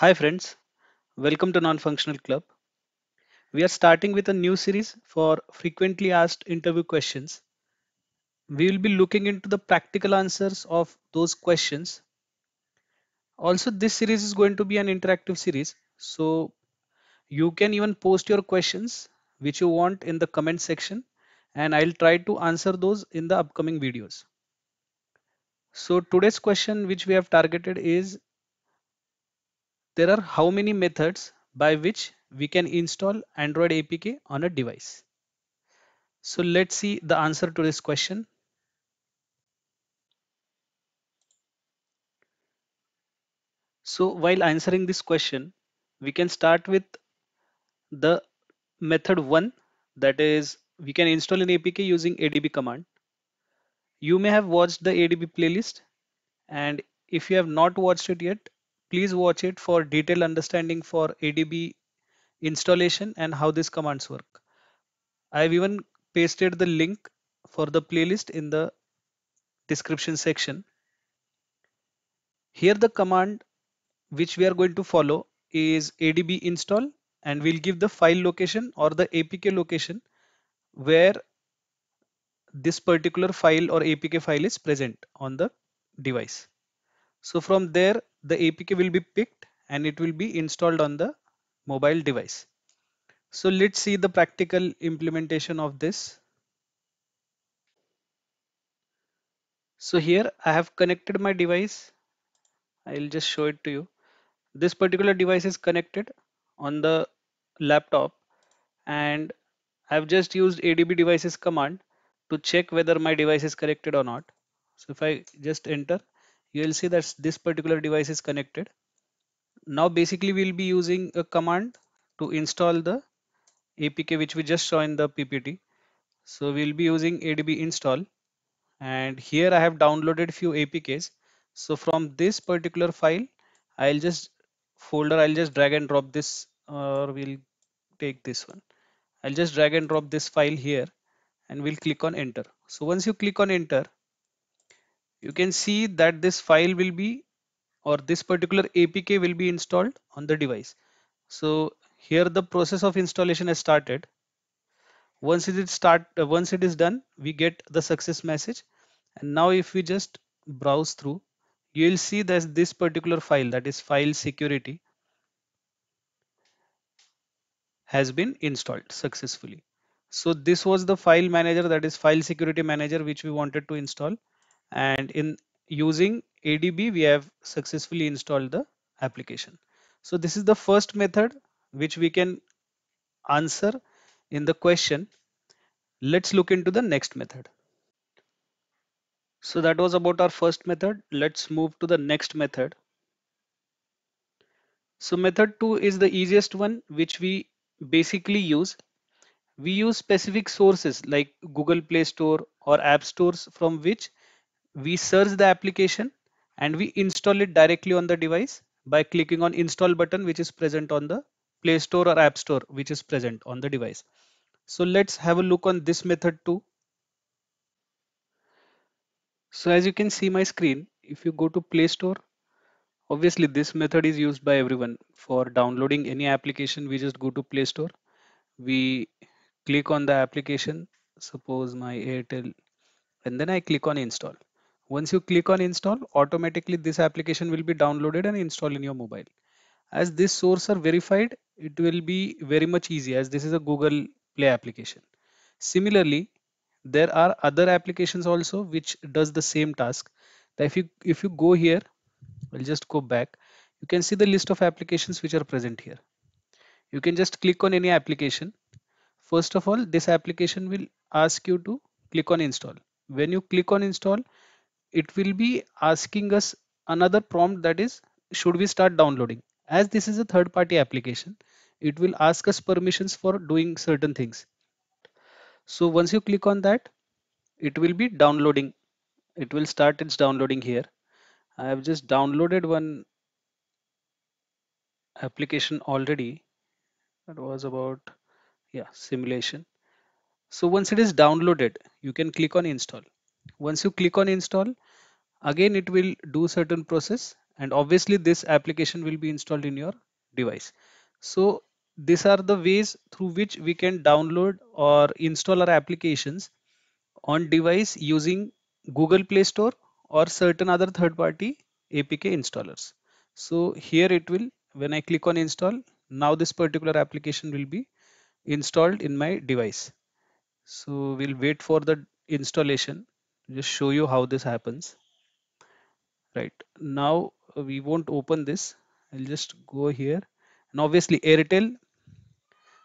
Hi friends, welcome to Non-Functional Club. We are starting with a new series for frequently asked interview questions. We will be looking into the practical answers of those questions. Also, this series is going to be an interactive series. So you can even post your questions which you want in the comment section and I'll try to answer those in the upcoming videos. So today's question which we have targeted is there are how many methods by which we can install Android APK on a device. So let's see the answer to this question. So while answering this question, we can start with the method one that is we can install an APK using ADB command. You may have watched the ADB playlist and if you have not watched it yet, Please watch it for detailed understanding for ADB installation and how these commands work. I've even pasted the link for the playlist in the description section. Here the command which we are going to follow is adb install and we'll give the file location or the apk location where this particular file or apk file is present on the device. So from there the APK will be picked and it will be installed on the mobile device. So let's see the practical implementation of this. So here I have connected my device. I'll just show it to you. This particular device is connected on the laptop and I've just used ADB devices command to check whether my device is connected or not. So if I just enter you'll see that this particular device is connected now basically we'll be using a command to install the apk which we just saw in the ppt so we'll be using adb install and here i have downloaded few apks so from this particular file i'll just folder i'll just drag and drop this or we'll take this one i'll just drag and drop this file here and we'll click on enter so once you click on enter you can see that this file will be or this particular APK will be installed on the device. So here the process of installation has started. Once it is start, uh, once it is done, we get the success message. And now if we just browse through, you will see that this particular file that is file security has been installed successfully. So this was the file manager that is file security manager which we wanted to install and in using adb we have successfully installed the application so this is the first method which we can answer in the question let's look into the next method so that was about our first method let's move to the next method so method 2 is the easiest one which we basically use we use specific sources like google play store or app stores from which we search the application and we install it directly on the device by clicking on install button which is present on the play store or app store which is present on the device so let's have a look on this method too so as you can see my screen if you go to play store obviously this method is used by everyone for downloading any application we just go to play store we click on the application suppose my airtel and then i click on install once you click on install, automatically this application will be downloaded and installed in your mobile. As this source are verified, it will be very much easy as this is a Google Play application. Similarly, there are other applications also which does the same task. If you, if you go here, I'll just go back. You can see the list of applications which are present here. You can just click on any application. First of all, this application will ask you to click on install. When you click on install, it will be asking us another prompt that is should we start downloading as this is a third party application it will ask us permissions for doing certain things so once you click on that it will be downloading it will start its downloading here i have just downloaded one application already that was about yeah simulation so once it is downloaded you can click on install once you click on install again it will do certain process and obviously this application will be installed in your device so these are the ways through which we can download or install our applications on device using google play store or certain other third party apk installers so here it will when i click on install now this particular application will be installed in my device so we'll wait for the installation just show you how this happens right now uh, we won't open this I'll just go here and obviously Airtel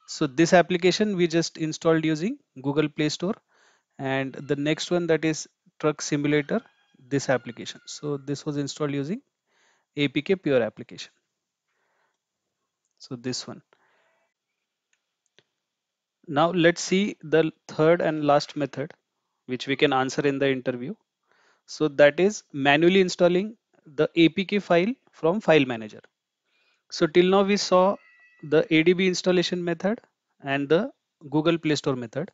so this application we just installed using Google Play Store and the next one that is truck simulator this application so this was installed using APK pure application so this one now let's see the third and last method which we can answer in the interview. So that is manually installing the APK file from file manager. So till now we saw the ADB installation method and the Google Play Store method.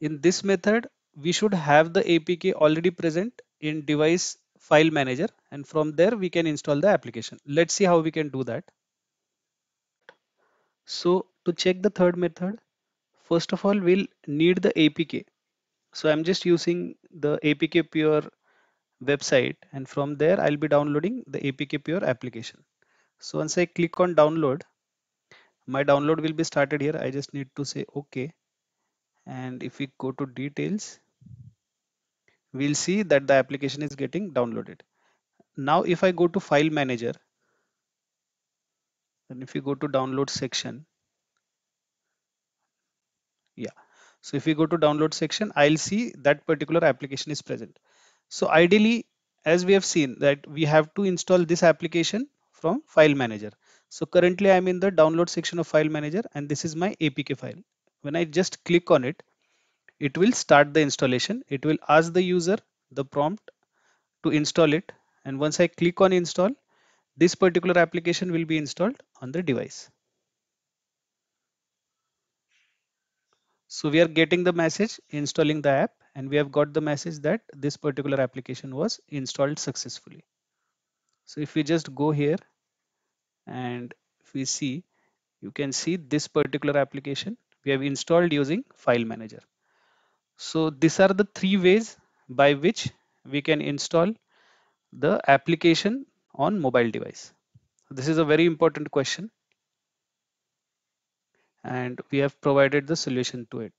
In this method, we should have the APK already present in device file manager and from there we can install the application. Let's see how we can do that. So to check the third method, first of all, we'll need the APK so i'm just using the apk pure website and from there i'll be downloading the apk pure application so once i click on download my download will be started here i just need to say okay and if we go to details we'll see that the application is getting downloaded now if i go to file manager and if you go to download section yeah so if we go to download section, I'll see that particular application is present. So ideally, as we have seen that we have to install this application from file manager. So currently I'm in the download section of file manager and this is my APK file. When I just click on it, it will start the installation. It will ask the user the prompt to install it. And once I click on install, this particular application will be installed on the device. So we are getting the message installing the app and we have got the message that this particular application was installed successfully. So if we just go here and if we see, you can see this particular application we have installed using file manager. So these are the three ways by which we can install the application on mobile device. This is a very important question and we have provided the solution to it.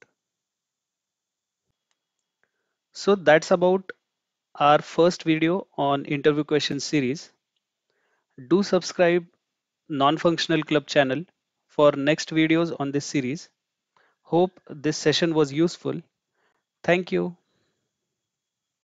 So that's about our first video on interview question series. Do subscribe non-functional club channel for next videos on this series. Hope this session was useful. Thank you.